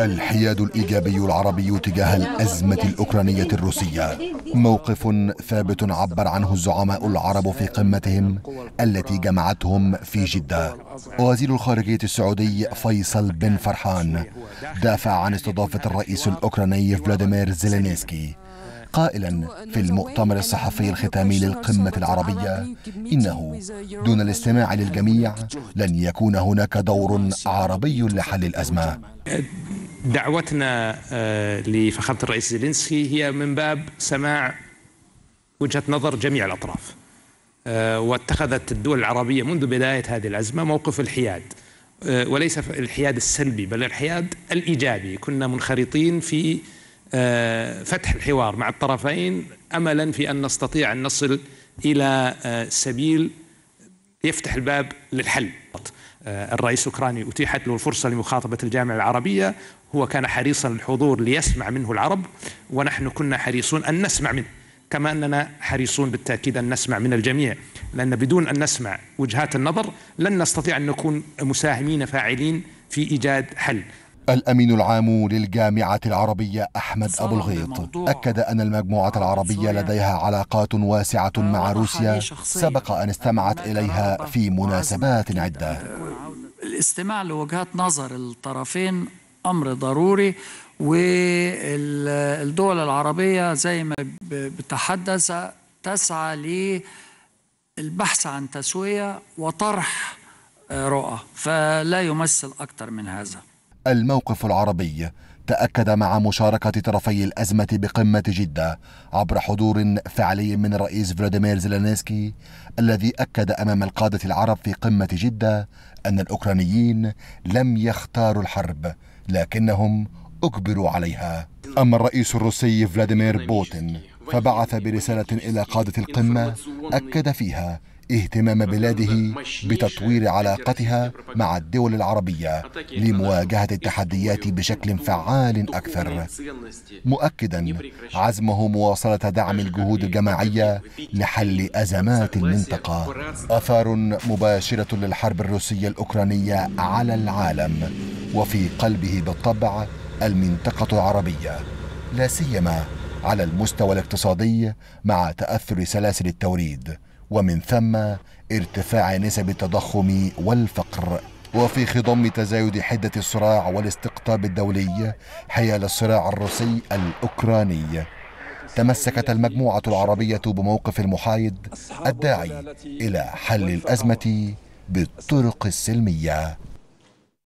الحياد الإيجابي العربي تجاه الأزمة الأوكرانية الروسية موقف ثابت عبر عنه الزعماء العرب في قمتهم التي جمعتهم في جدة وزير الخارجية السعودي فيصل بن فرحان دافع عن استضافة الرئيس الأوكراني فلاديمير زيلينسكي قائلا في المؤتمر الصحفي الختامي للقمة العربية إنه دون الاستماع للجميع لن يكون هناك دور عربي لحل الأزمة دعوتنا آه، لفخامة الرئيس زيلينسكي هي من باب سماع وجهة نظر جميع الأطراف آه، واتخذت الدول العربية منذ بداية هذه الأزمة موقف الحياد آه، وليس الحياد السلبي بل الحياد الإيجابي كنا منخرطين في آه، فتح الحوار مع الطرفين املا في ان نستطيع ان نصل الى آه، سبيل يفتح الباب للحل آه، الرئيس الاوكراني اتيحت له الفرصه لمخاطبه الجامعه العربيه هو كان حريصا للحضور ليسمع منه العرب ونحن كنا حريصون ان نسمع منه كما اننا حريصون بالتاكيد ان نسمع من الجميع لان بدون ان نسمع وجهات النظر لن نستطيع ان نكون مساهمين فاعلين في ايجاد حل الأمين العام للجامعة العربية أحمد أبو الغيط أكد أن المجموعة العربية لديها علاقات واسعة مع روسيا سبق أن استمعت إليها في مناسبات عدة الاستماع لوجهات نظر الطرفين أمر ضروري والدول العربية زي ما بتحدث تسعى للبحث عن تسوية وطرح رؤى فلا يمثل أكثر من هذا الموقف العربي تأكد مع مشاركة طرفي الأزمة بقمة جدة عبر حضور فعلي من الرئيس فلاديمير زيلانسكي الذي أكد أمام القادة العرب في قمة جدة أن الأوكرانيين لم يختاروا الحرب لكنهم أجبروا عليها أما الرئيس الروسي فلاديمير بوتين فبعث برسالة إلى قادة القمة أكد فيها اهتمام بلاده بتطوير علاقتها مع الدول العربيه لمواجهه التحديات بشكل فعال اكثر مؤكدا عزمه مواصله دعم الجهود الجماعيه لحل ازمات المنطقه اثار مباشره للحرب الروسيه الاوكرانيه على العالم وفي قلبه بالطبع المنطقه العربيه لا سيما على المستوى الاقتصادي مع تاثر سلاسل التوريد ومن ثم ارتفاع نسب التضخم والفقر وفي خضم تزايد حدة الصراع والاستقطاب الدولي حيال الصراع الروسي الأوكراني تمسكت المجموعة العربية بموقف المحايد الداعي إلى حل الأزمة بالطرق السلمية